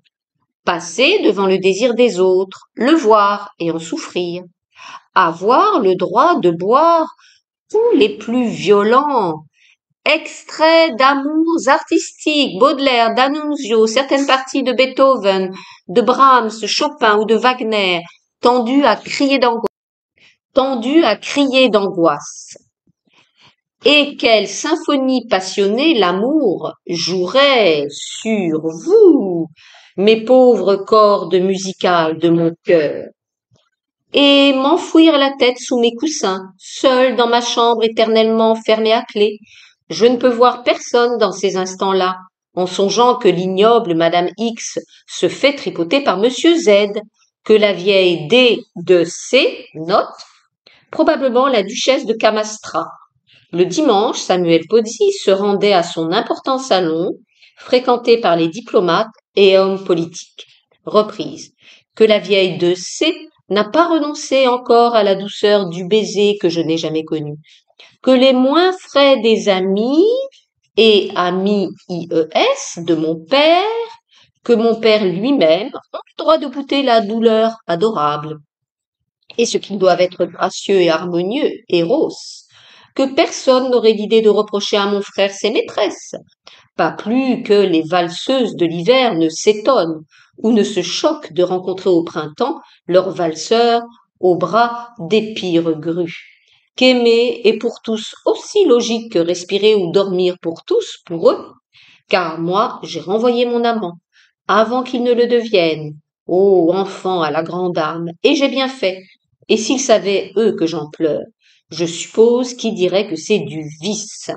passer devant le désir des autres, le voir et en souffrir, avoir le droit de boire tous les plus violents extraits d'amours artistiques, Baudelaire, D'Annunzio, certaines parties de Beethoven, de Brahms, Chopin ou de Wagner, tendus à crier d'angoisse. Tendus à crier d'angoisse. Et quelle symphonie passionnée l'amour jouerait sur vous, mes pauvres cordes musicales de mon cœur et m'enfouir la tête sous mes coussins, seul dans ma chambre éternellement fermée à clé. Je ne peux voir personne dans ces instants-là, en songeant que l'ignoble Madame X se fait tripoter par Monsieur Z, que la vieille D de C note probablement la duchesse de Camastra. Le dimanche, Samuel Pozzi se rendait à son important salon, fréquenté par les diplomates et hommes politiques. Reprise. Que la vieille de C n'a pas renoncé encore à la douceur du baiser que je n'ai jamais connu, que les moins frais des amis et amis IES de mon père, que mon père lui-même ont le droit de goûter la douleur adorable, et ce qu'ils doivent être gracieux et harmonieux, et rose, que personne n'aurait l'idée de reprocher à mon frère ses maîtresses, pas plus que les valseuses de l'hiver ne s'étonnent ou ne se choquent de rencontrer au printemps leurs valseurs aux bras pires grues. Qu'aimer est pour tous aussi logique que respirer ou dormir pour tous, pour eux, car moi j'ai renvoyé mon amant, avant qu'il ne le devienne. Ô oh, enfant à la grande âme, et j'ai bien fait. Et s'ils savaient, eux, que j'en pleure, je suppose qu'ils diraient que c'est du vice.